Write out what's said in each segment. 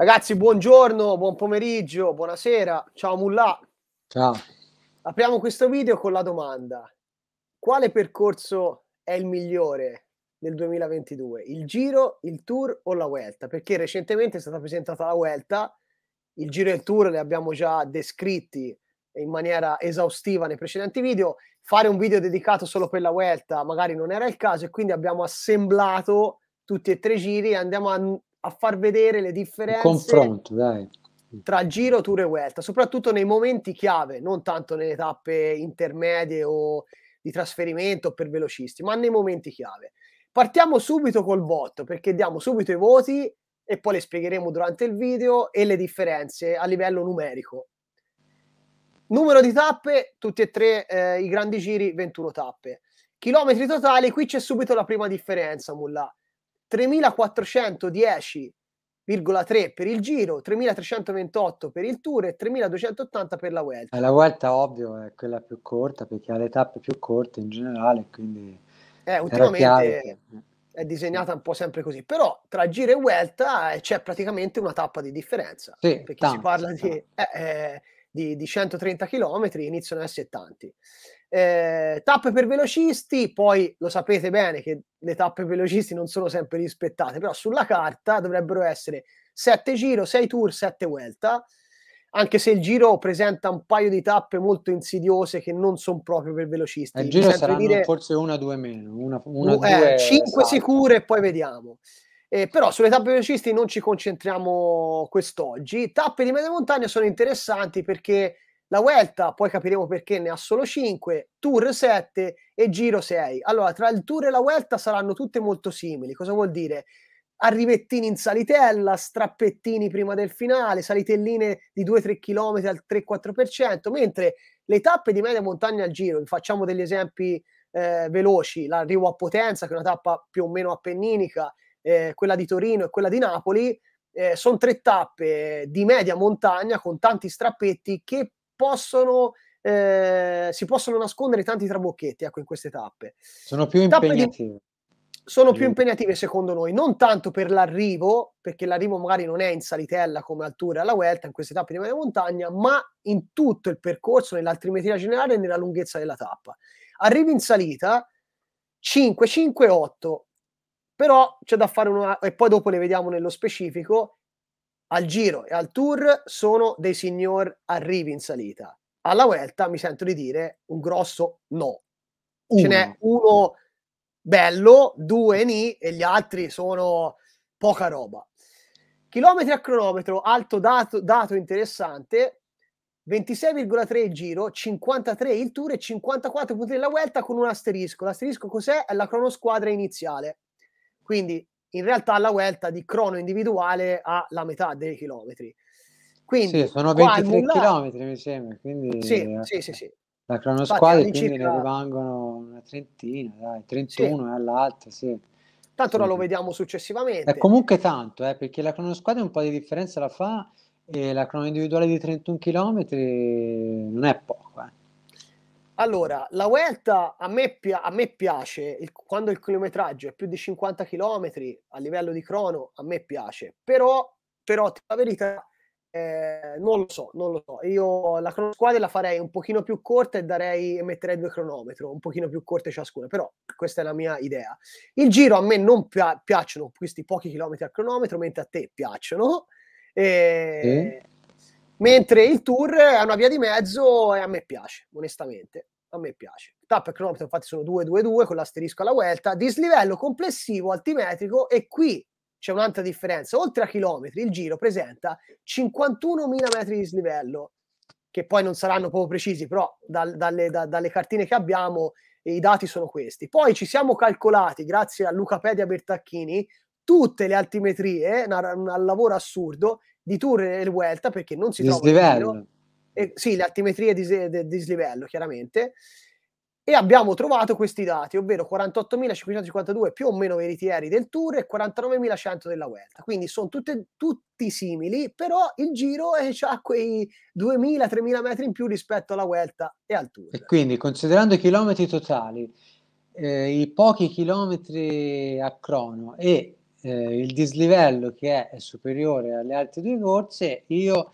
Ragazzi, buongiorno, buon pomeriggio, buonasera. Ciao Mulla. Ciao. Apriamo questo video con la domanda. Quale percorso è il migliore nel 2022? Il Giro, il Tour o la Vuelta? Perché recentemente è stata presentata la Vuelta, il Giro e il Tour li abbiamo già descritti in maniera esaustiva nei precedenti video. Fare un video dedicato solo per la Vuelta magari non era il caso e quindi abbiamo assemblato tutti e tre i giri e andiamo a a far vedere le differenze. confronto, dai tra giro, tour e vuelta, soprattutto nei momenti chiave, non tanto nelle tappe intermedie o di trasferimento per velocisti, ma nei momenti chiave. Partiamo subito col voto perché diamo subito i voti e poi le spiegheremo durante il video e le differenze a livello numerico. Numero di tappe, tutti e tre eh, i grandi giri, 21 tappe. Chilometri totali, qui c'è subito la prima differenza, Mulla. 3410,3 per il Giro, 3328 per il Tour e 3280 per la Vuelta. La Vuelta ovvio è quella più corta perché ha le tappe più corte in generale, quindi eh, ultimamente è disegnata un po' sempre così, però tra Giro e Vuelta eh, c'è praticamente una tappa di differenza, sì, perché tanto, si parla di, eh, eh, di, di 130 km, iniziano a essere tanti. Eh, tappe per velocisti, poi lo sapete bene che le tappe velocisti non sono sempre rispettate, però sulla carta dovrebbero essere 7 giro, 6 tour, 7 vuelta, anche se il giro presenta un paio di tappe molto insidiose che non sono proprio per velocisti. Il giro saranno dire... forse una o due meno, una, una eh, due, 5 esatto. sicure e poi vediamo. Eh, però sulle tappe velocisti non ci concentriamo quest'oggi. Tappe di media montagna sono interessanti perché la Vuelta, poi capiremo perché ne ha solo 5, Tour 7 e Giro 6. Allora, tra il Tour e la Vuelta saranno tutte molto simili. Cosa vuol dire? arrivettini in salitella, strappettini prima del finale, salitelline di 2-3 km al 3-4%, mentre le tappe di media montagna al giro, facciamo degli esempi eh, veloci, l'arrivo a Potenza, che è una tappa più o meno appenninica, eh, quella di Torino e quella di Napoli, eh, sono tre tappe di media montagna con tanti strappetti che possono, eh, si possono nascondere tanti trabocchetti ecco, in queste tappe. Sono più impegnative. sono più impegnative secondo noi, non tanto per l'arrivo, perché l'arrivo magari non è in salitella come altura alla Vuelta, in queste tappe di media montagna, ma in tutto il percorso, nell'altrimetria generale e nella lunghezza della tappa. Arrivi in salita 5, 5, 8, però c'è da fare una... e poi dopo le vediamo nello specifico, al Giro e al Tour sono dei signor arrivi in salita. Alla Vuelta mi sento di dire un grosso no. Uno. Ce n'è uno bello, due ni e gli altri sono poca roba. Chilometri a cronometro, alto dato, dato interessante, 26,3 il giro, 53 il tour e 54 punti della vuelta con un asterisco. L'asterisco cos'è? È la cronosquadra iniziale. Quindi in realtà la Vuelta di crono individuale ha la metà dei chilometri. Quindi, sì, sono 23 nulla... chilometri mi sembra, quindi sì, la, sì, sì, sì. la cronosquadra Infatti, quindi circa... ne rimangono una trentina, dai, 31 sì. è sì. Tanto sì. lo vediamo successivamente. È comunque tanto, eh, perché la crono squadra un po' di differenza la fa e la crono individuale di 31 chilometri non è poco. Eh. Allora, la Vuelta a me, pia- a me piace, il, quando il chilometraggio è più di 50 km a livello di crono, a me piace, però, però la verità eh, non lo so, non lo so. Io la cronosquadra la farei un pochino più corta e darei, e metterei due cronometri, un pochino più corte ciascuna, però questa è la mia idea. Il giro a me non pia- piacciono questi pochi chilometri al cronometro, mentre a te piacciono. E... Eh? Mentre il tour è una via di mezzo e a me piace, onestamente. A me piace. Tap e Knompton infatti sono 2-2-2 con l'asterisco alla vuelta. Dislivello complessivo altimetrico e qui c'è un'altra differenza. Oltre a chilometri, il giro presenta 51.000 metri di dislivello, che poi non saranno proprio precisi, però dal, dalle, da, dalle cartine che abbiamo i dati sono questi. Poi ci siamo calcolati, grazie a Lucapedia Bertacchini, tutte le altimetrie, un lavoro assurdo, di Tour e del Vuelta perché non si trova eh, sì, l'altimetria di, di, dislivello chiaramente e abbiamo trovato questi dati, ovvero 48.552 più o meno veritieri del Tour e 49.100 della Vuelta, quindi sono tutte, tutti simili, però il giro è, eh, ha quei 2.000-3.000 metri in più rispetto alla Vuelta e al Tour. E quindi considerando i chilometri totali, eh, i pochi chilometri a crono e eh, il dislivello che è, è superiore alle altre due corse, io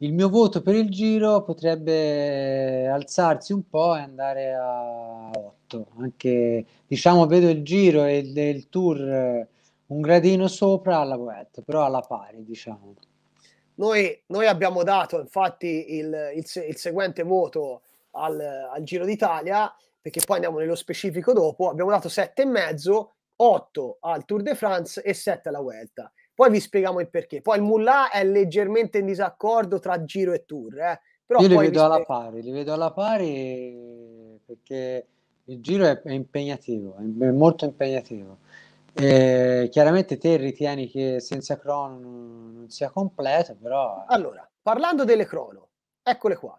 il mio voto per il giro potrebbe alzarsi un po' e andare a 8. Anche diciamo, vedo il giro e il, il tour eh, un gradino sopra alla Poet, però alla pari, diciamo. Noi, noi abbiamo dato infatti il, il, il seguente voto al, al Giro d'Italia, perché poi andiamo nello specifico dopo. Abbiamo dato e mezzo, 8 al Tour de France e 7 alla Vuelta. Poi vi spieghiamo il perché. Poi il Mullah è leggermente in disaccordo tra giro e tour. Eh? Però Io li vedo alla pari, li vedo alla pari perché il giro è, è impegnativo, è molto impegnativo. E chiaramente te ritieni che senza crono non sia completo, però... Eh. Allora, parlando delle crono, eccole qua.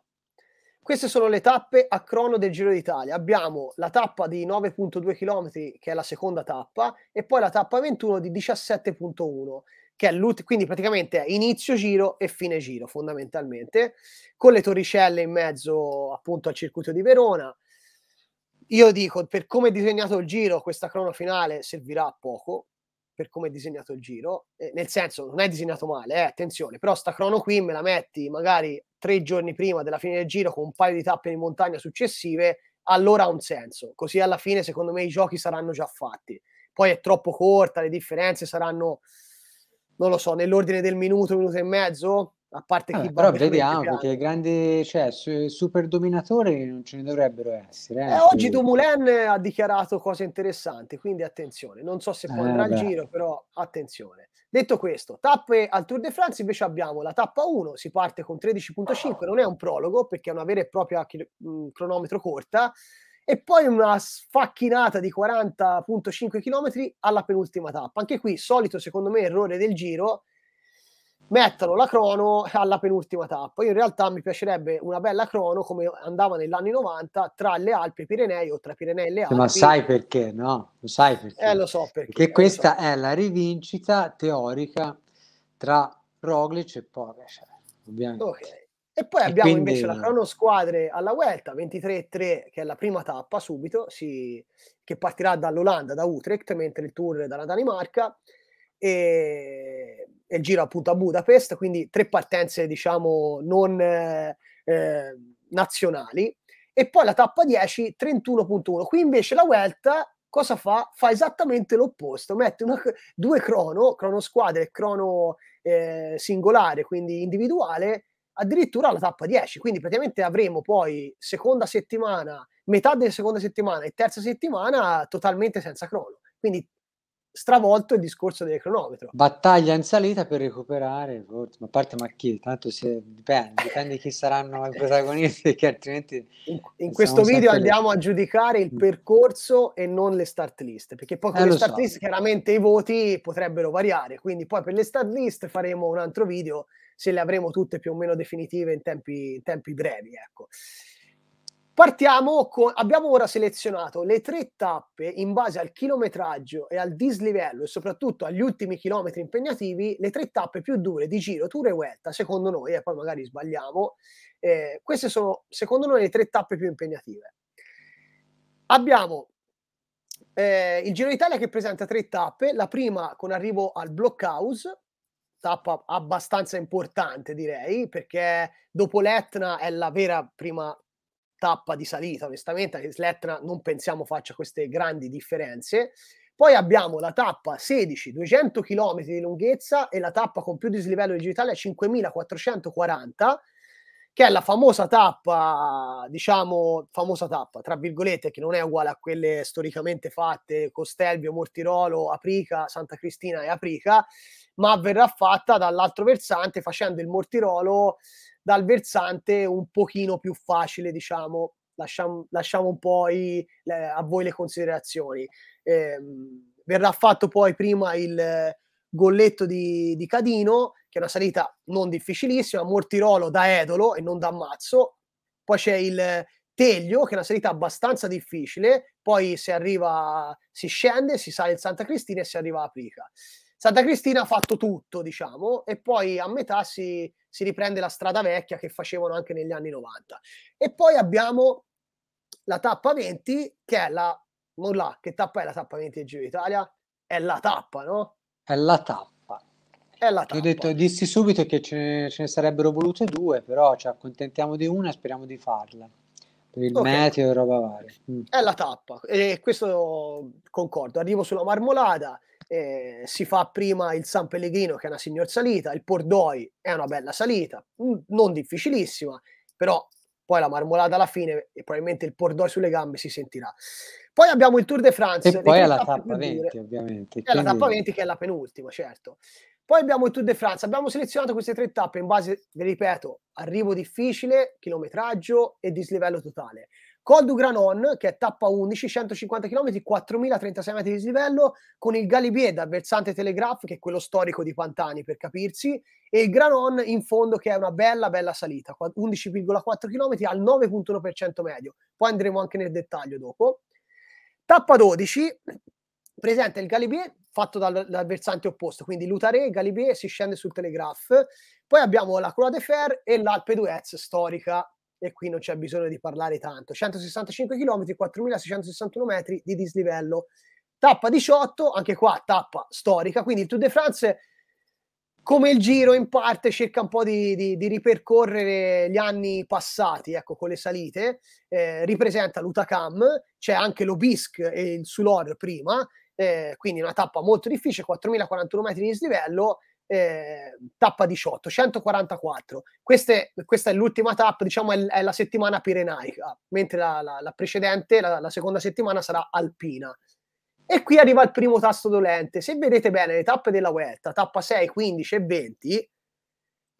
Queste sono le tappe a crono del Giro d'Italia. Abbiamo la tappa di 9.2 km, che è la seconda tappa, e poi la tappa 21 di 17.1, che è l'ultima, quindi praticamente è inizio giro e fine giro, fondamentalmente, con le torricelle in mezzo appunto al circuito di Verona. Io dico, per come è disegnato il giro, questa crono finale servirà a poco, per come è disegnato il giro, eh, nel senso non è disegnato male, eh, attenzione, però sta crono qui me la metti magari tre giorni prima della fine del giro con un paio di tappe in montagna successive, allora ha un senso, così alla fine secondo me i giochi saranno già fatti, poi è troppo corta, le differenze saranno, non lo so, nell'ordine del minuto, minuto e mezzo, a parte ah, chi però vediamo perché grandi cioè super dominatori non ce ne dovrebbero essere eh, eh, oggi Dumoulin ha dichiarato cose interessanti quindi attenzione non so se poi eh, andare in giro però attenzione detto questo tappe al Tour de France invece abbiamo la tappa 1 si parte con 13.5 non è un prologo perché è una vera e propria chilo- mh, mm, cronometro corta e poi una sfacchinata di 40.5 km alla penultima tappa anche qui solito secondo me errore del giro mettono la crono alla penultima tappa. Io in realtà mi piacerebbe una bella crono come andava negli anni 90 tra le Alpi e Pirenei o tra Pirenei e le Alpi. Ma sai perché, no? Lo sai perché. Eh, lo so perché. Perché questa so. è la rivincita teorica tra Roglic e Pogacar, ovviamente. Ok. E poi abbiamo e quindi... invece la crono squadre alla Vuelta 23-3, che è la prima tappa subito, si... che partirà dall'Olanda, da Utrecht, mentre il tour è dalla Danimarca e, e il giro appunto a Budapest, quindi tre partenze diciamo non eh, eh nazionali. E poi la tappa 10, 31.1. Qui invece la Vuelta cosa fa? Fa esattamente l'opposto, mette una, due crono, crono squadra e crono eh, singolare, quindi individuale, addirittura alla tappa 10. Quindi praticamente avremo poi seconda settimana, metà della seconda settimana e terza settimana totalmente senza crono. Quindi stravolto il discorso del cronometro. Battaglia in salita per recuperare, forse. ma a parte ma chi, tanto se, dipende, dipende chi saranno i protagonisti, che altrimenti... In, in questo video andiamo lì. a giudicare il mm. percorso e non le start list, perché poi con eh, le start so. list chiaramente i voti potrebbero variare, quindi poi per le start list faremo un altro video se le avremo tutte più o meno definitive in tempi, in tempi brevi. Ecco. Partiamo con, abbiamo ora selezionato le tre tappe in base al chilometraggio e al dislivello e soprattutto agli ultimi chilometri impegnativi, le tre tappe più dure di giro, tour e vuelta, secondo noi, e poi magari sbagliamo, eh, queste sono secondo noi le tre tappe più impegnative. Abbiamo eh, il Giro d'Italia che presenta tre tappe, la prima con arrivo al Blockhouse, tappa abbastanza importante direi, perché dopo l'Etna è la vera prima tappa di salita, onestamente, che Slettner non pensiamo faccia queste grandi differenze. Poi abbiamo la tappa 16, 200 km di lunghezza e la tappa con più dislivello digitale a 5440, che è la famosa tappa, diciamo, famosa tappa, tra virgolette, che non è uguale a quelle storicamente fatte Costelvio, Mortirolo, Aprica, Santa Cristina e Aprica, ma verrà fatta dall'altro versante facendo il Mortirolo dal versante un pochino più facile, diciamo, lasciamo, lasciamo un po' i, le, a voi le considerazioni. Eh, verrà fatto poi prima il golletto di, di, Cadino, che è una salita non difficilissima, Mortirolo da Edolo e non da Mazzo, poi c'è il Teglio, che è una salita abbastanza difficile, poi si arriva, si scende, si sale il Santa Cristina e si arriva a Aprica. Santa Cristina ha fatto tutto, diciamo, e poi a metà si, si riprende la strada vecchia che facevano anche negli anni 90. E poi abbiamo la tappa 20, che è la... Non là, che tappa è la tappa 20 del Giro d'Italia? È la tappa, no? È la tappa. È la tappa. Ho detto, dissi subito che ce ne, ce ne sarebbero volute due, però ci accontentiamo di una e speriamo di farla Per il okay. meteo e roba varia. Mm. È la tappa, e questo concordo. Arrivo sulla marmolada, eh, si fa prima il San Pellegrino che è una signor salita, il Pordoi è una bella salita, mm, non difficilissima, però poi la marmolata alla fine e probabilmente il Pordoi sulle gambe si sentirà. Poi abbiamo il Tour de France. E poi è la tappa 20, dire, ovviamente. È quindi... la tappa 20 che è la penultima, certo. Poi abbiamo il Tour de France. Abbiamo selezionato queste tre tappe in base, vi ripeto, arrivo difficile, chilometraggio e dislivello totale. Col du Granon, che è tappa 11, 150 km, 4036 metri di livello, con il Galibier dal versante Telegraph, che è quello storico di Pantani, per capirsi, e il Granon in fondo, che è una bella, bella salita, 11,4 km al 9,1% medio. Poi andremo anche nel dettaglio dopo. Tappa 12, presenta il Galibier fatto dal, dal versante opposto, quindi Lutare e Galibier si scende sul Telegraph. Poi abbiamo la Croix de Fer e l'Alpe d'Huez storica, e qui non c'è bisogno di parlare tanto. 165 km, 4661 metri di dislivello. Tappa 18, anche qua tappa storica, quindi il Tour de France come il giro in parte cerca un po' di, di, di ripercorrere gli anni passati, ecco, con le salite, eh, ripresenta l'Utacam, c'è anche l'Obisk e il Sulor prima, eh, quindi una tappa molto difficile, 4041 metri di dislivello, eh, tappa 18, 144. Queste, questa è l'ultima tappa, diciamo è, è la settimana pirenaica, mentre la, la, la precedente, la, la, seconda settimana sarà alpina. E qui arriva il primo tasto dolente. Se vedete bene le tappe della Vuelta, tappa 6, 15 e 20,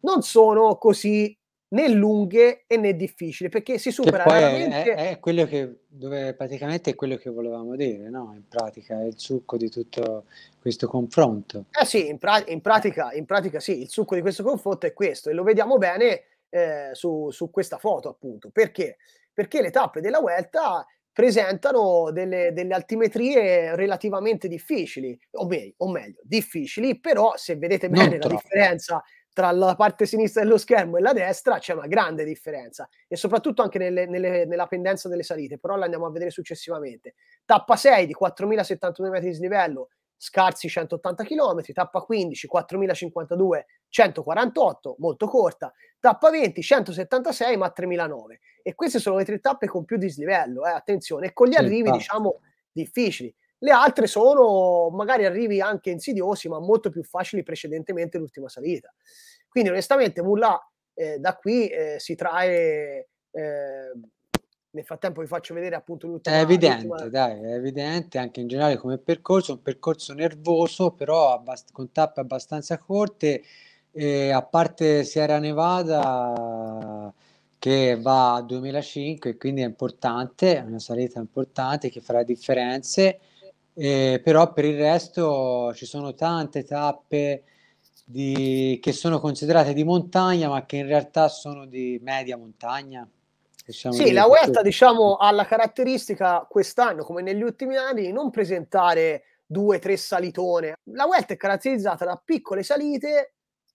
non sono così né lunghe e né difficili, perché si supera veramente... È, è, quello che, dove praticamente è quello che volevamo dire, no? In pratica è il succo di tutto questo confronto. Eh sì, in, pra- in, pratica, in pratica sì, il succo di questo confronto è questo e lo vediamo bene eh, su, su, questa foto appunto. Perché? Perché le tappe della Vuelta presentano delle, delle altimetrie relativamente difficili, o meglio, o meglio difficili, però se vedete bene non la troppo. differenza tra la parte sinistra dello schermo e la destra c'è una grande differenza e soprattutto anche nelle, nelle, nella pendenza delle salite, però la andiamo a vedere successivamente. Tappa 6 di 4072 metri di slivello, scarsi 180 km, tappa 15 4052 148, molto corta, tappa 20 176 ma 3009 e queste sono le tre tappe con più dislivello, eh, attenzione, e con gli arrivi diciamo difficili. Le altre sono magari arrivi anche insidiosi, ma molto più facili precedentemente l'ultima salita. Quindi onestamente Mulla eh, da qui eh, si trae... Eh, nel frattempo vi faccio vedere appunto l'ultima. È evidente, l'ultima... dai, è evidente anche in generale come percorso, un percorso nervoso, però abbast- con tappe abbastanza corte, eh, a parte Sierra Nevada che va a 2005, quindi è importante, è una salita importante che farà differenze, eh, però per il resto ci sono tante tappe di, che sono considerate di montagna, ma che in realtà sono di media montagna. Diciamo sì, la Vuelta diciamo, ha la caratteristica quest'anno, come negli ultimi anni, di non presentare due, o tre salitone. La Vuelta è caratterizzata da piccole salite,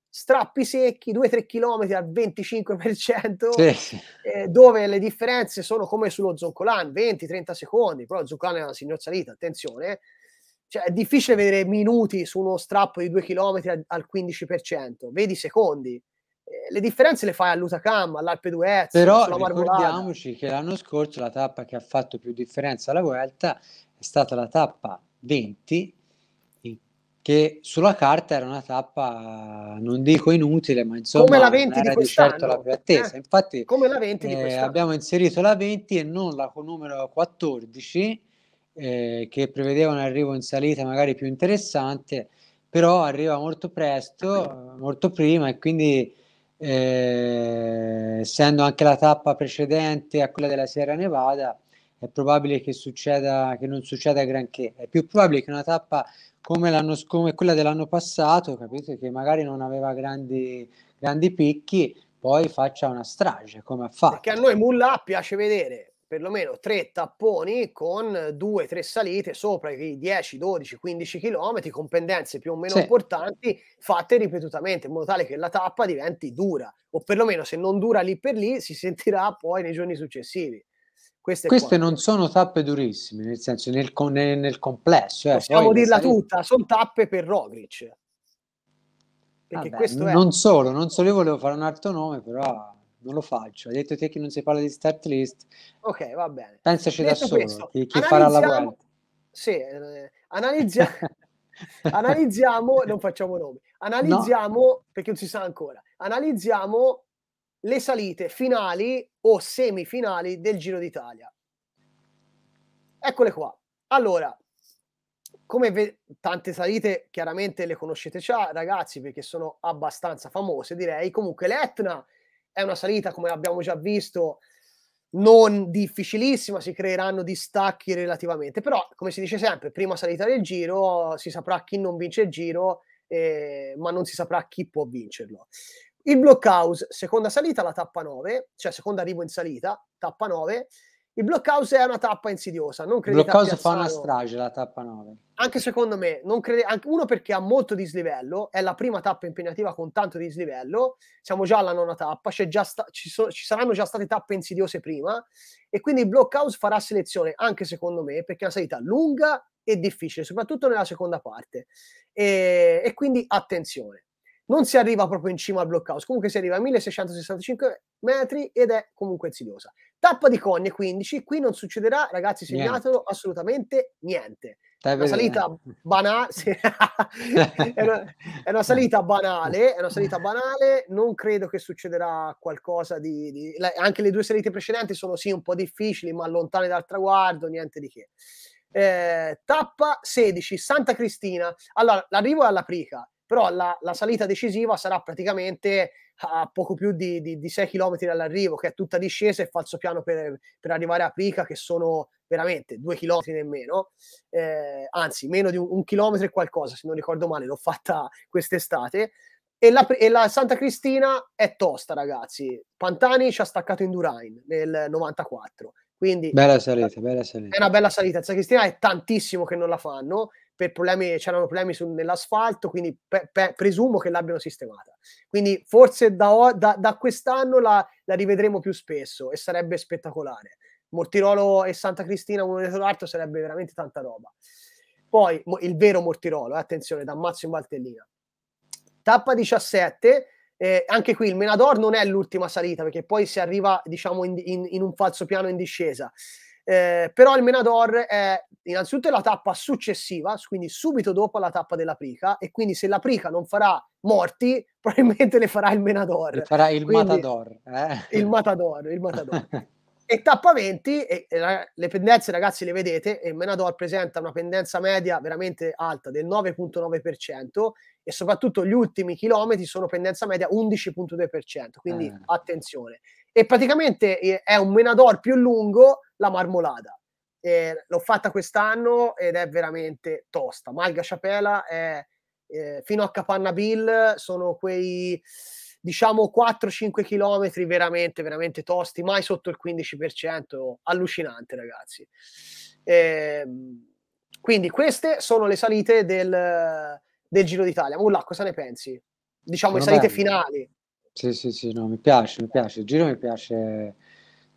strappi secchi, 2-3 km al 25%, sì. eh, dove le differenze sono come sullo Zoncolan, 20-30 secondi, però Zoncolan è una signor salita, attenzione, cioè, è difficile vedere minuti su uno strappo di due chilometri al 15%, vedi secondi. Eh, le differenze le fai all'Utacam, all'Alpe d'Huez, però ricordiamoci che l'anno scorso la tappa che ha fatto più differenza alla Vuelta è stata la tappa 20 che sulla carta era una tappa non dico inutile ma insomma come la 20 era di, di certo la più attesa eh, infatti come la 20 eh, abbiamo inserito la 20 e non la con numero 14 eh, che prevedeva un arrivo in salita magari più interessante, però arriva molto presto, molto prima e quindi eh, essendo anche la tappa precedente a quella della Sierra Nevada è probabile che, succeda, che non succeda granché, è più probabile che una tappa come, l'anno, come quella dell'anno passato, capito? che magari non aveva grandi, grandi picchi, poi faccia una strage come ha fatto. Perché a noi Mulla piace vedere perlomeno tre tapponi con due, tre salite sopra i 10, 12, 15 km con pendenze più o meno sì. importanti fatte ripetutamente in modo tale che la tappa diventi dura o perlomeno se non dura lì per lì si sentirà poi nei giorni successivi. Queste, Queste non sono tappe durissime, nel senso nel, nel, nel complesso. Eh, Possiamo dirla salite... tutta, sono tappe per Roglic. Vabbè, non è... solo, non solo, io volevo fare un altro nome, però non lo faccio. Hai detto te che non si parla di start list. Ok, va bene. Pensaci Detto da solo, questo, chi, chi farà la guerra. Sì, eh, analizza... analizziamo, non facciamo nomi, analizziamo, no. perché non si sa ancora, analizziamo le salite finali o semifinali del Giro d'Italia. Eccole qua. Allora, come ve- tante salite chiaramente le conoscete già, ragazzi, perché sono abbastanza famose, direi. Comunque l'Etna è una salita, come abbiamo già visto, non difficilissima, si creeranno distacchi relativamente, però come si dice sempre, prima salita del giro, si saprà chi non vince il giro, eh, ma non si saprà chi può vincerlo. Il blockhouse, seconda salita, la tappa 9, cioè secondo arrivo in salita, tappa 9, il blockhouse è una tappa insidiosa. Non il blockhouse fa una strage la tappa 9. Anche secondo me, crede, anche, uno perché ha molto dislivello, è la prima tappa impegnativa con tanto dislivello, siamo già alla nona tappa, sta, ci, so, ci, saranno già state tappe insidiose prima e quindi il blockhouse farà selezione anche secondo me perché è una salita lunga e difficile, soprattutto nella seconda parte. E, e quindi attenzione non si arriva proprio in cima al blockhouse, comunque si arriva a 1665 metri ed è comunque insidiosa. Tappa di Cogne 15, qui non succederà, ragazzi, segnatelo niente. assolutamente niente. È una, salita banale, è, una, è una salita banale, è una salita banale, non credo che succederà qualcosa di, di... Anche le due salite precedenti sono sì un po' difficili, ma lontane dal traguardo, niente di che. Eh, tappa 16, Santa Cristina. Allora, l'arrivo è alla Prica, però la, la salita decisiva sarà praticamente a poco più di, di, di 6 km dall'arrivo, che è tutta discesa e falso piano per, per arrivare a Prica, che sono veramente 2 km nemmeno, eh, anzi meno di un, un chilometro e qualcosa, se non ricordo male, l'ho fatta quest'estate. E la, e la, Santa Cristina è tosta, ragazzi. Pantani ci ha staccato in Durain nel 94. Quindi bella salita, bella salita. È una bella salita. Santa Cristina è tantissimo che non la fanno per problemi, c'erano problemi su, nell'asfalto, quindi pe, pe, presumo che l'abbiano sistemata. Quindi forse da, da, da quest'anno la, la, rivedremo più spesso e sarebbe spettacolare. Mortirolo e Santa Cristina uno dietro l'altro sarebbe veramente tanta roba. Poi mo, il vero Mortirolo, eh, attenzione, da Mazzo in Valtellina. Tappa 17, eh, anche qui il Menador non è l'ultima salita perché poi si arriva diciamo in, in, in un falso piano in discesa. Eh, però il Menador è innanzitutto la tappa successiva, quindi subito dopo la tappa della Prica, e quindi se la Prica non farà morti, probabilmente le farà il Menador. Le farà il quindi, Matador. Eh? Il Matador, il Matador. e tappa 20, e, e la, le pendenze ragazzi le vedete, e il Menador presenta una pendenza media veramente alta del 9.9% e soprattutto gli ultimi chilometri sono pendenza media 11.2%, quindi eh. attenzione. E praticamente eh, è un Menador più lungo la marmolada. Eh, l'ho fatta quest'anno ed è veramente tosta. Malga Chapela è eh, fino a Capanna Bill, sono quei diciamo 4-5 km veramente, veramente tosti, mai sotto il 15%, allucinante ragazzi. Eh, quindi queste sono le salite del, del Giro d'Italia. Mulla, cosa ne pensi? Diciamo sono le salite belle. finali. Sì, sì, sì, no, mi piace, mi piace, il giro mi piace,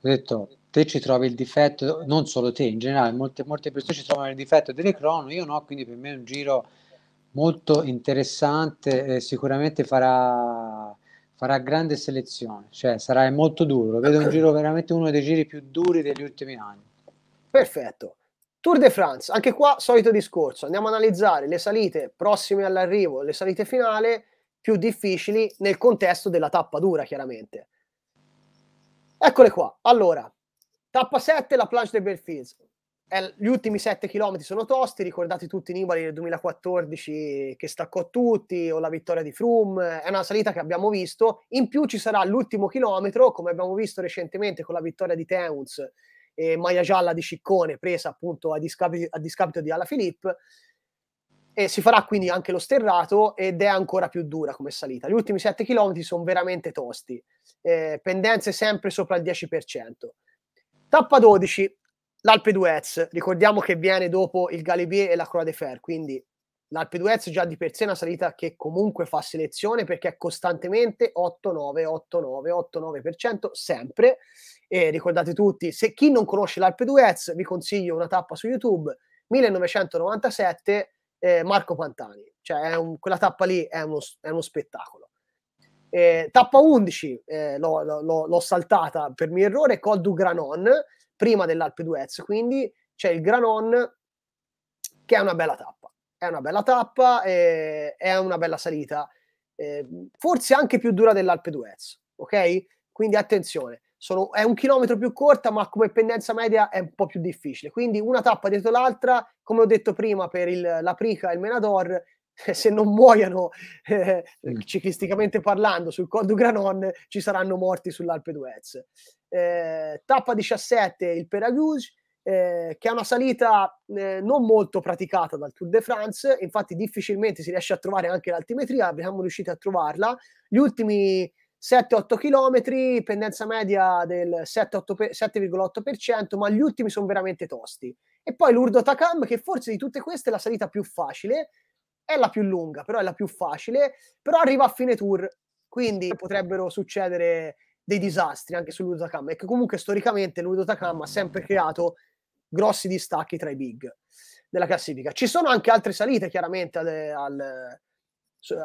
ho detto, te ci trovi il difetto, non solo te in generale, molte, molte persone ci trovano il difetto delle crono, io no, quindi per me è un giro molto interessante, sicuramente farà, farà grande selezione, cioè sarà molto duro, lo vedo un giro veramente uno dei giri più duri degli ultimi anni. Perfetto. Tour de France, anche qua solito discorso, andiamo a analizzare le salite prossime all'arrivo, le salite finali più difficili nel contesto della tappa dura, chiaramente. Eccole qua. Allora, Tappa 7, la plage del Belfields. gli ultimi 7 km sono tosti, ricordate tutti Nibali nel 2014 che staccò tutti, o la vittoria di Froome, è una salita che abbiamo visto. In più ci sarà l'ultimo chilometro, come abbiamo visto recentemente con la vittoria di Teuns e maglia gialla di Ciccone, presa appunto a discapito, a discapito di Alaphilippe. E si farà quindi anche lo sterrato ed è ancora più dura come salita. Gli ultimi 7 km sono veramente tosti, eh, pendenze sempre sopra il 10%. Tappa 12, l'Alpe d'Huez. Ricordiamo che viene dopo il Galibier e la Croix de Fer, quindi l'Alpe d'Huez già di per sé è una salita che comunque fa selezione perché è costantemente 8, 9, 8, 9, 8, 9% sempre. E ricordate tutti, se chi non conosce l'Alpe d'Huez, vi consiglio una tappa su YouTube 1997 eh, Marco Pantani. Cioè, un, quella tappa lì è uno, è uno spettacolo. Eh, tappa 11 eh, l'ho, l'ho, l'ho, saltata per mio errore, Col du Granon, prima dell'Alpe Duez. quindi c'è il Granon che è una bella tappa, è una bella tappa, eh, è una bella salita, eh, forse anche più dura dell'Alpe Duez. ok? Quindi attenzione, sono, è un chilometro più corta, ma come pendenza media è un po' più difficile. Quindi una tappa dietro l'altra, come ho detto prima, per il, la e il Menador, eh, se non muoiono eh, ciclisticamente parlando sul Col du Granon ci saranno morti sull'Alpe d'Huez eh, tappa 17 il Peraguge eh, che è una salita eh, non molto praticata dal Tour de France infatti difficilmente si riesce a trovare anche l'altimetria abbiamo riuscito a trovarla gli ultimi 7-8 km, pendenza media del 7,8%, ma gli ultimi sono veramente tosti. E poi l'Urdo Takam, che forse di tutte queste è la salita più facile, è la più lunga, però è la più facile, però arriva a fine tour, quindi potrebbero succedere dei disastri anche su e che comunque storicamente Ludo ha sempre creato grossi distacchi tra i big della classifica. Ci sono anche altre salite chiaramente al, al,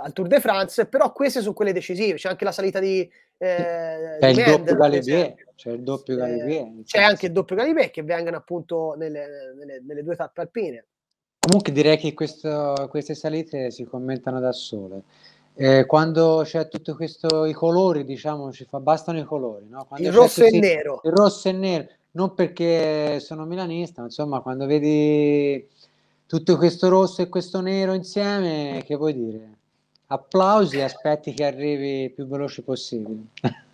al Tour de France, però queste sono quelle decisive, c'è anche la salita di... Eh, c'è, di il Mend, Galibier, c'è il doppio eh, Galibier, c'è, c'è anche il doppio Galibier che vengono appunto nelle, nelle, nelle due tappe alpine Comunque direi che questo, queste salite si commentano da sole. Eh, quando c'è tutto questo, i colori, diciamo, ci fa, bastano i colori, no? il rosso così, e nero. Il rosso e nero, non perché sono milanista, ma insomma, quando vedi tutto questo rosso e questo nero insieme, che vuoi dire? Applausi e aspetti che arrivi più veloce possibile.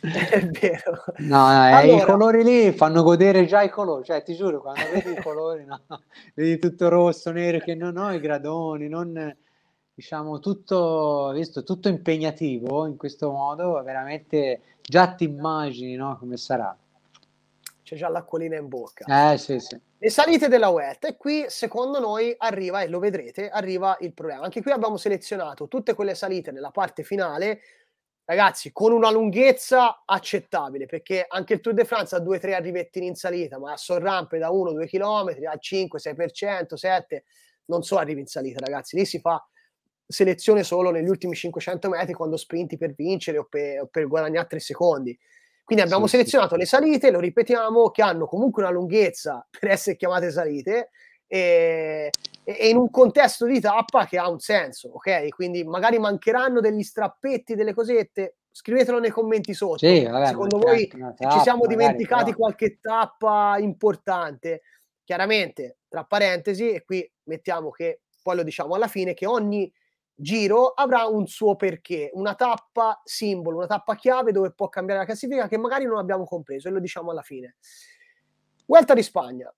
è vero. No, no eh, allora... i colori lì fanno godere già i colori, cioè ti giuro, quando vedi i colori, no, vedi tutto rosso, nero, che non ho i gradoni, non diciamo tutto, visto, tutto impegnativo in questo modo, veramente già ti immagini no, come sarà. C'è già l'acquolina in bocca. Eh, sì, sì. Le salite della UET e qui secondo noi arriva, e lo vedrete, arriva il problema. Anche qui abbiamo selezionato tutte quelle salite nella parte finale ragazzi, con una lunghezza accettabile, perché anche il Tour de France ha 2-3 arrivettini in salita, ma a sorrampe da 1-2 km, a 5-6%, 7, non so arrivi in salita, ragazzi. Lì si fa selezione solo negli ultimi 500 metri quando sprinti per vincere o per, o per guadagnare 3 secondi. Quindi abbiamo sì, selezionato sì. le salite, lo ripetiamo, che hanno comunque una lunghezza per essere chiamate salite, e, e, in un contesto di tappa che ha un senso, ok? Quindi magari mancheranno degli strappetti, delle cosette, scrivetelo nei commenti sotto. Sì, vabbè, Secondo certo, voi tappa, ci siamo dimenticati magari, qualche tappa importante? Chiaramente, tra parentesi, e qui mettiamo che poi lo diciamo alla fine, che ogni giro avrà un suo perché, una tappa simbolo, una tappa chiave dove può cambiare la classifica che magari non abbiamo compreso e lo diciamo alla fine. Vuelta di Spagna,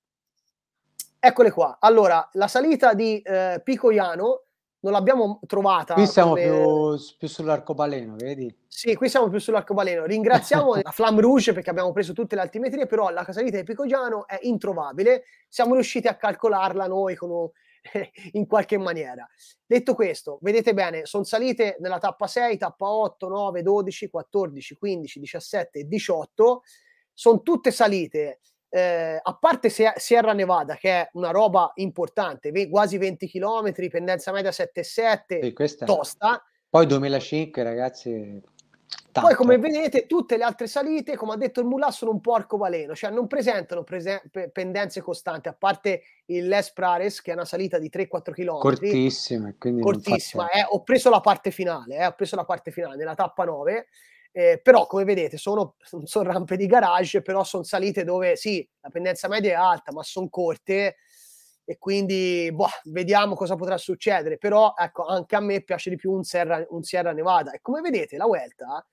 Eccole qua. Allora, la salita di eh, Picoiano non l'abbiamo trovata. Qui siamo come... più, più, sull'arcobaleno, vedi? Sì, qui siamo più sull'arcobaleno. Ringraziamo la Flam Rouge perché abbiamo preso tutte le altimetrie, però la salita di Picoiano è introvabile. Siamo riusciti a calcolarla noi un... in qualche maniera. Detto questo, vedete bene, sono salite nella tappa 6, tappa 8, 9, 12, 14, 15, 17 18. Sono tutte salite eh, a parte Sierra Nevada, che è una roba importante, quasi 20 km, pendenza media 7,7, sì, tosta. Poi 2005, ragazzi. Tanto. Poi, come vedete, tutte le altre salite, come ha detto il Mulà, sono un porco valeno, cioè non presentano prese- pendenze costanti, a parte il Les Prares, che è una salita di 3-4 km. Cortissima, quindi. Cortissima, eh, ho preso la parte finale, eh, ho preso la parte finale, nella tappa 9. Eh, però come vedete sono, sono, rampe di garage, però sono salite dove sì, la pendenza media è alta, ma sono corte e quindi boh, vediamo cosa potrà succedere. Però ecco, anche a me piace di più un Sierra, un Sierra Nevada. E come vedete la Vuelta,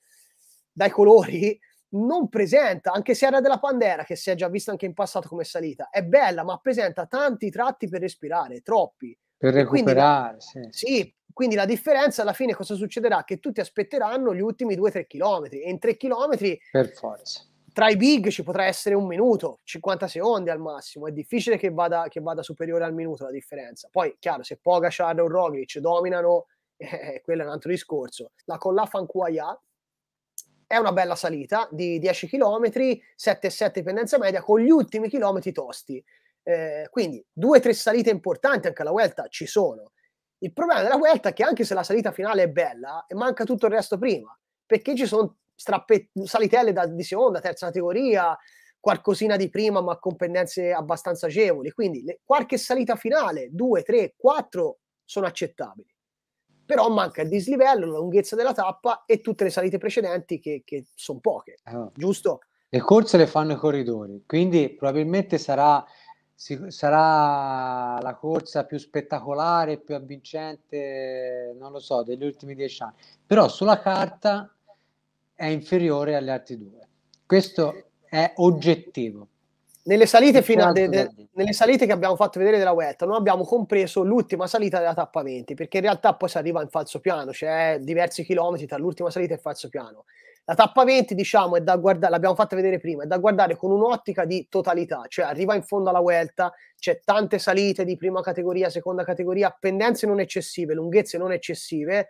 dai colori, non presenta, anche Sierra della Pandera, che si è già vista anche in passato come salita, è bella, ma presenta tanti tratti per respirare, troppi. Per recuperare, quindi, sì. sì. Quindi la differenza alla fine cosa succederà? Che tutti aspetteranno gli ultimi 2-3 km e in 3 km per forza. Tra i big ci potrà essere un minuto, 50 secondi al massimo, è difficile che vada, che vada superiore al minuto la differenza. Poi, chiaro, se Pogacar o Roglic dominano, eh, quello è un altro discorso. La Collafa Ancuaia è una bella salita di 10 km, 7-7 pendenza media, con gli ultimi chilometri tosti. Eh, quindi due o tre salite importanti anche alla Vuelta ci sono. Il problema della Vuelta è che anche se la salita finale è bella, eh, manca tutto il resto prima, perché ci sono strappet- salitelle da, di seconda, terza categoria, qualcosina di prima ma con pendenze abbastanza agevoli, quindi le, qualche salita finale, due, tre, quattro, sono accettabili. Però manca il dislivello, la lunghezza della tappa e tutte le salite precedenti che, che sono poche, ah. giusto? Le corse le fanno i corridori, quindi probabilmente sarà si, sarà la corsa più spettacolare, più avvincente, non lo so, degli ultimi dieci anni, però sulla carta è inferiore agli altri due. Questo è oggettivo. Nelle salite, fino a de, de, nelle salite che abbiamo fatto vedere della Vuelta non abbiamo compreso l'ultima salita della tappa 20 perché in realtà poi si arriva in falso piano, cioè eh, diversi chilometri tra l'ultima salita e il falso piano la tappa 20 diciamo, è da guardare, l'abbiamo fatta vedere prima, è da guardare con un'ottica di totalità, cioè arriva in fondo alla Vuelta, c'è tante salite di prima categoria, seconda categoria, pendenze non eccessive, lunghezze non eccessive,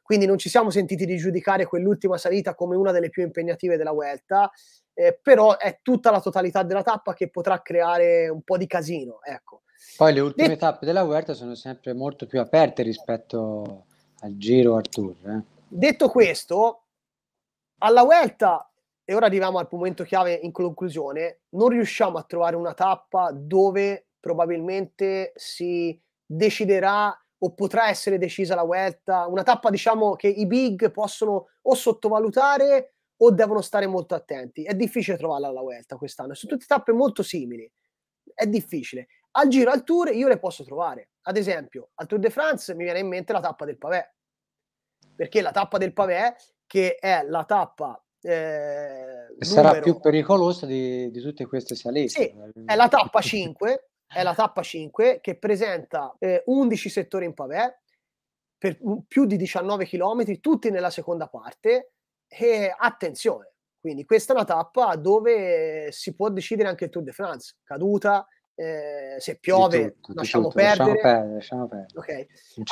quindi non ci siamo sentiti di giudicare quell'ultima salita come una delle più impegnative della Vuelta, eh, però è tutta la totalità della tappa che potrà creare un po' di casino, ecco. Poi le ultime De- tappe della Vuelta sono sempre molto più aperte rispetto al Giro al Tour, eh. Detto questo, alla Vuelta, e ora arriviamo al momento chiave in conclusione, non riusciamo a trovare una tappa dove probabilmente si deciderà o potrà essere decisa la Vuelta, una tappa diciamo che i big possono o sottovalutare o devono stare molto attenti. È difficile trovarla alla Vuelta quest'anno, sono tutte tappe molto simili, è difficile. Al giro, al tour, io le posso trovare. Ad esempio, al Tour de France mi viene in mente la tappa del Pavé, perché la tappa del Pavè che è la tappa eh, sarà più pericolosa di, di, tutte queste salite. Sì, è la tappa 5, è la tappa 5 che presenta eh, 11 settori in pavè per più di 19 km, tutti nella seconda parte. E attenzione, quindi questa è una tappa dove si può decidere anche il Tour de France, caduta, eh, se piove tutto, lasciamo, tutto, perdere. lasciamo, perdere. Lasciamo perdere. Okay. Al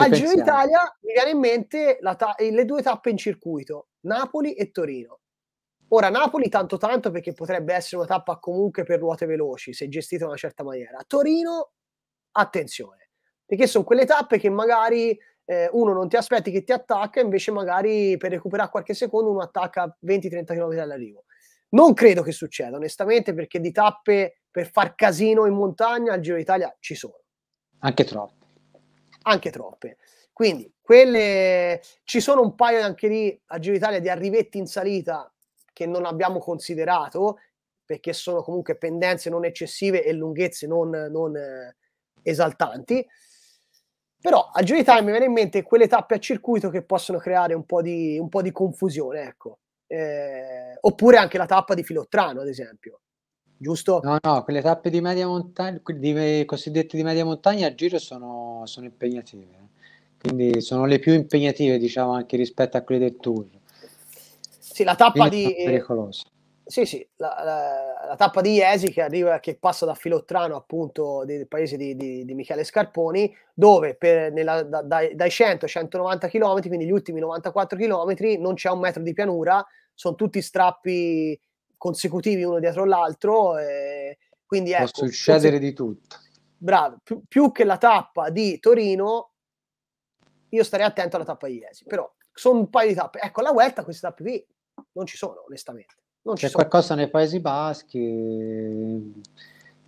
pensiamo. Giro d'Italia mi viene in mente ta- eh, le due tappe in circuito, Napoli e Torino. Ora, Napoli tanto tanto perché potrebbe essere una tappa comunque per ruote veloci, se gestita in una certa maniera. Torino, attenzione, perché sono quelle tappe che magari eh, uno non ti aspetti che ti attacca, invece magari per recuperare qualche secondo uno attacca 20-30 km all'arrivo. Non credo che succeda, onestamente, perché di tappe per far casino in montagna al Giro d'Italia ci sono. Anche troppe. Anche troppe. Quindi quelle ci sono un paio anche lì al Giro d'Italia di arrivetti in salita che non abbiamo considerato perché sono comunque pendenze non eccessive e lunghezze non, non eh, esaltanti. Però a Giro d'Italia mi viene in mente quelle tappe a circuito che possono creare un po' di, un po di confusione, ecco. Eh, oppure anche la tappa di Filottrano, ad esempio giusto? No, no, quelle tappe di media montagna, di, cosiddette di media montagna a giro sono, sono impegnative, eh. quindi sono le più impegnative, diciamo, anche rispetto a quelle del tour. Sì, la tappa quindi di... Pericolosa. Sì, sì, la, la, la, tappa di Iesi che, arriva, che passa da Filottrano, appunto, del paese di, di, di Michele Scarponi, dove per, nella, da, dai, dai 100 190 km, quindi gli ultimi 94 km, non c'è un metro di pianura, sono tutti strappi consecutivi uno dietro l'altro. E quindi ecco, può succedere di tutto. Bravo, Pi- più che la tappa di Torino, io starei attento alla tappa di Iesi, però sono un paio di tappe. Ecco, la Vuelta queste tappe qui non ci sono, onestamente. Non C'è qualcosa sono. nei Paesi Baschi, un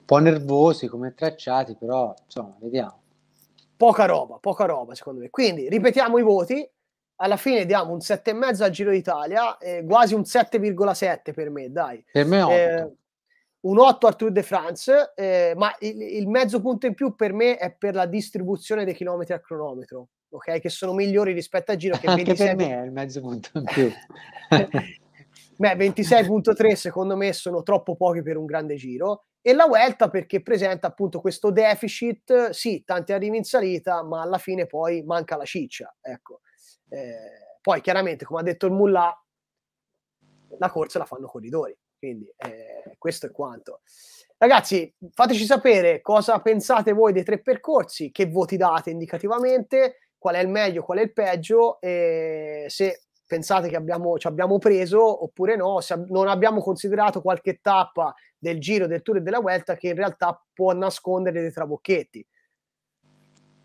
po' nervosi come tracciati, però insomma, vediamo. Poca roba, poca roba secondo me. Quindi ripetiamo i voti, alla fine diamo un 7,5 al Giro d'Italia, eh, quasi un 7,7 per me, dai. Per me 8. Eh, un 8 al Tour de France, eh, ma il, il, mezzo punto in più per me è per la distribuzione dei chilometri a cronometro, ok? Che sono migliori rispetto al Giro. Che Anche 26... per me è il mezzo punto in più. Beh, 26.3 secondo me sono troppo pochi per un grande giro e la Vuelta perché presenta appunto questo deficit, sì, tanti arrivi in salita, ma alla fine poi manca la ciccia, ecco. Eh, poi chiaramente, come ha detto il Mullah, la corsa la fanno corridori, quindi eh, questo è quanto. Ragazzi, fateci sapere cosa pensate voi dei tre percorsi, che voti date indicativamente, qual è il meglio, qual è il peggio, e se pensate che abbiamo, ci abbiamo preso oppure no, se non abbiamo considerato qualche tappa del giro, del tour e della Vuelta che in realtà può nascondere dei trabocchetti.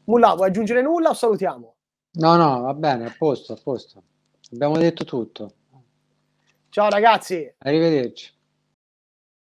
Mulla, vuoi aggiungere nulla o salutiamo? No, no, va bene, a posto, a posto. Abbiamo detto tutto. Ciao ragazzi. Arrivederci.